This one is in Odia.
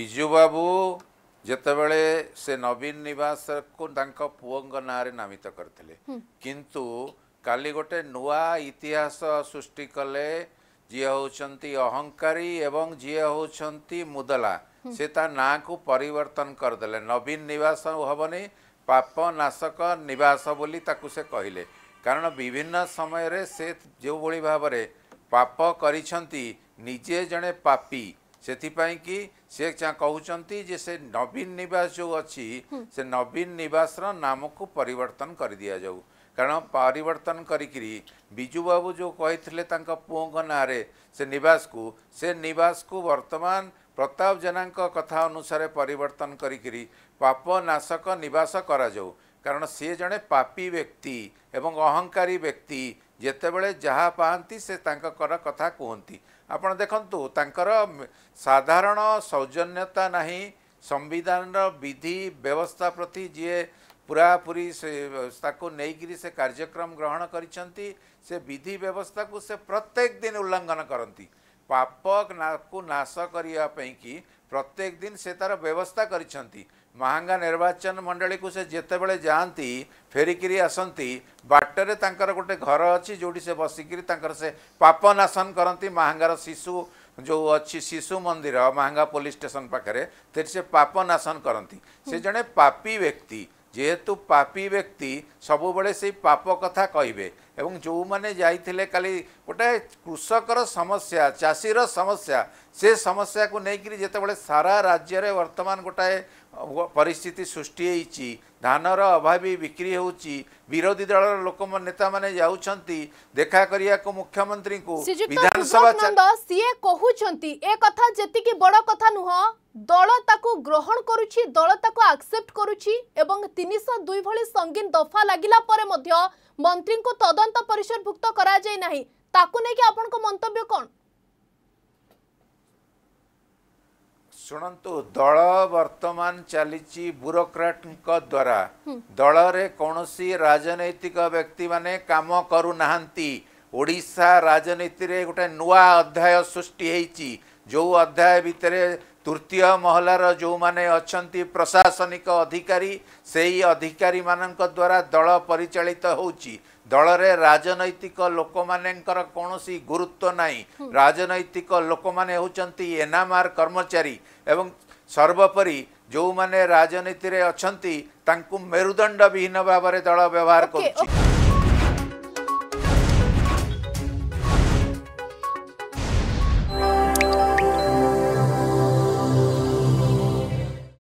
ବିଜୁବାବୁ ଯେତେବେଳେ ସେ ନବୀନ ନିବାସକୁ ତାଙ୍କ ପୁଅଙ୍କ ନାଁରେ ନାମିତ କରିଥିଲେ କିନ୍ତୁ କାଲି ଗୋଟେ ନୂଆ ଇତିହାସ ସୃଷ୍ଟି କଲେ ଯିଏ ହେଉଛନ୍ତି ଅହଙ୍କାରୀ ଏବଂ ଯିଏ ହେଉଛନ୍ତି ମୁଦଲା ସେ ତା ନାଁକୁ ପରିବର୍ତ୍ତନ କରିଦେଲେ ନବୀନ ନିବାସ ହେବନି ପାପ ନାଶକ ନିବାସ ବୋଲି ତାକୁ ସେ କହିଲେ କାରଣ ବିଭିନ୍ନ ସମୟରେ ସେ ଯେଉଁଭଳି ଭାବରେ ପାପ କରିଛନ୍ତି ନିଜେ ଜଣେ ପାପୀ ସେଥିପାଇଁକି ସେ କହୁଛନ୍ତି ଯେ ସେ ନବୀନ ନିବାସ ଯେଉଁ ଅଛି ସେ ନବୀନ ନିବାସର ନାମକୁ ପରିବର୍ତ୍ତନ କରିଦିଆଯାଉ କାରଣ ପରିବର୍ତ୍ତନ କରିକିରି ବିଜୁବାବୁ ଯେଉଁ କହିଥିଲେ ତାଙ୍କ ପୁଅଙ୍କ ନାଁରେ ସେ ନିବାସକୁ ସେ ନିବାସକୁ ବର୍ତ୍ତମାନ ପ୍ରତାପ ଜେନାଙ୍କ କଥା ଅନୁସାରେ ପରିବର୍ତ୍ତନ କରିକିରି ପାପନାଶକ ନିବାସ କରାଯାଉ କାରଣ ସିଏ ଜଣେ ପାପୀ ବ୍ୟକ୍ତି ଏବଂ ଅହଙ୍କାରୀ ବ୍ୟକ୍ତି ଯେତେବେଳେ ଯାହା ପାଆନ୍ତି ସେ ତାଙ୍କର କଥା କୁହନ୍ତି ଆପଣ ଦେଖନ୍ତୁ ତାଙ୍କର ସାଧାରଣ ସୌଜନ୍ୟତା ନାହିଁ ସମ୍ବିଧାନର ବିଧି ବ୍ୟବସ୍ଥା ପ୍ରତି ଯିଏ ପୁରାପୁରି ସେ ତାକୁ ନେଇକିରି ସେ କାର୍ଯ୍ୟକ୍ରମ ଗ୍ରହଣ କରିଛନ୍ତି ସେ ବିଧି ବ୍ୟବସ୍ଥାକୁ ସେ ପ୍ରତ୍ୟେକ ଦିନ ଉଲ୍ଲଙ୍ଘନ କରନ୍ତି ପାପକୁ ନାଶ କରିବା ପାଇଁକି ପ୍ରତ୍ୟେକ ଦିନ ସେ ତାର ବ୍ୟବସ୍ଥା କରିଛନ୍ତି ମହାଙ୍ଗା ନିର୍ବାଚନ ମଣ୍ଡଳୀକୁ ସେ ଯେତେବେଳେ ଯାଆନ୍ତି ଫେରିକିରି ଆସନ୍ତି ବାଟରେ ତାଙ୍କର ଗୋଟେ ଘର ଅଛି ଯେଉଁଠି ସେ ବସିକିରି ତାଙ୍କର ସେ ପାପନାଶନ କରନ୍ତି ମହାଙ୍ଗାର ଶିଶୁ ଯେଉଁ ଅଛି ଶିଶୁ ମନ୍ଦିର ମହାଙ୍ଗା ପୋଲିସ ଷ୍ଟେସନ ପାଖରେ ସେଠି ସେ ପାପନାଶନ କରନ୍ତି ସେ ଜଣେ ପାପି ବ୍ୟକ୍ତି ଯେହେତୁ ପାପି ବ୍ୟକ୍ତି ସବୁବେଳେ ସେଇ ପାପ କଥା କହିବେ ଏବଂ ଯେଉଁମାନେ ଯାଇଥିଲେ କାଲି ଗୋଟେ କୃଷକର ସମସ୍ୟା ଚାଷୀର ସମସ୍ୟା ସେ ସମସ୍ୟାକୁ ନେଇକିରି ଯେତେବେଳେ ସାରା ରାଜ୍ୟରେ ବର୍ତ୍ତମାନ ଗୋଟାଏ ପରିସ୍ଥିତି ସୃଷ୍ଟି ହେଇଛି ଧାନର ଅଭାବୀ ବିକ୍ରି ହେଉଛି ବିରୋଧୀ ଦଳର ଲୋକ ନେତାମାନେ ଯାଉଛନ୍ତି ଦେଖା କରିବାକୁ ମୁଖ୍ୟମନ୍ତ୍ରୀଙ୍କୁ ବିଧାନସଭା ସିଏ କହୁଛନ୍ତି ଏ କଥା ଯେତିକି ବଡ କଥା ନୁହଁ ଦଳ ତାକୁ ଗ୍ରହଣ କରୁଛି ଦଳ ତାକୁ ଆକ୍ସେପ୍ଟ କରୁଛି ଏବଂ ତିନିଶହ ଦୁଇ ଭଳି ସଙ୍ଗୀନ ଦଫା ଲାଗିଲା ପରେ ମଧ୍ୟ ମନ୍ତ୍ରୀଙ୍କୁ ତଦନ୍ତ ପରିସରଭୁକ୍ତ କରାଯାଇ ନାହିଁ ତାକୁ ନେଇକି ଆପଣଙ୍କ ମନ୍ତବ୍ୟ କ'ଣ ଶୁଣନ୍ତୁ ଦଳ ବର୍ତ୍ତମାନ ଚାଲିଛି ବ୍ୟୁରୋକ୍ରାଟଙ୍କ ଦ୍ୱାରା ଦଳରେ କୌଣସି ରାଜନୈତିକ ବ୍ୟକ୍ତିମାନେ କାମ କରୁନାହାନ୍ତି ଓଡ଼ିଶା ରାଜନୀତିରେ ଗୋଟେ ନୂଆ ଅଧ୍ୟାୟ ସୃଷ୍ଟି ହୋଇଛି ଯେଉଁ ଅଧ୍ୟାୟ ଭିତରେ ତୃତୀୟ ମହଲାର ଯେଉଁମାନେ ଅଛନ୍ତି ପ୍ରଶାସନିକ ଅଧିକାରୀ ସେହି ଅଧିକାରୀମାନଙ୍କ ଦ୍ୱାରା ଦଳ ପରିଚାଳିତ ହେଉଛି ଦଳରେ ରାଜନୈତିକ ଲୋକମାନଙ୍କର କୌଣସି ଗୁରୁତ୍ୱ ନାହିଁ ରାଜନୈତିକ ଲୋକମାନେ ହେଉଛନ୍ତି ଏନ୍ଆମ୍ଆର୍ କର୍ମଚାରୀ ଏବଂ ସର୍ବୋପରି ଯେଉଁମାନେ ରାଜନୀତିରେ ଅଛନ୍ତି ତାଙ୍କୁ ମେରୁଦଣ୍ଡ ବିହୀନ ଭାବରେ ଦଳ ବ୍ୟବହାର କରୁଛି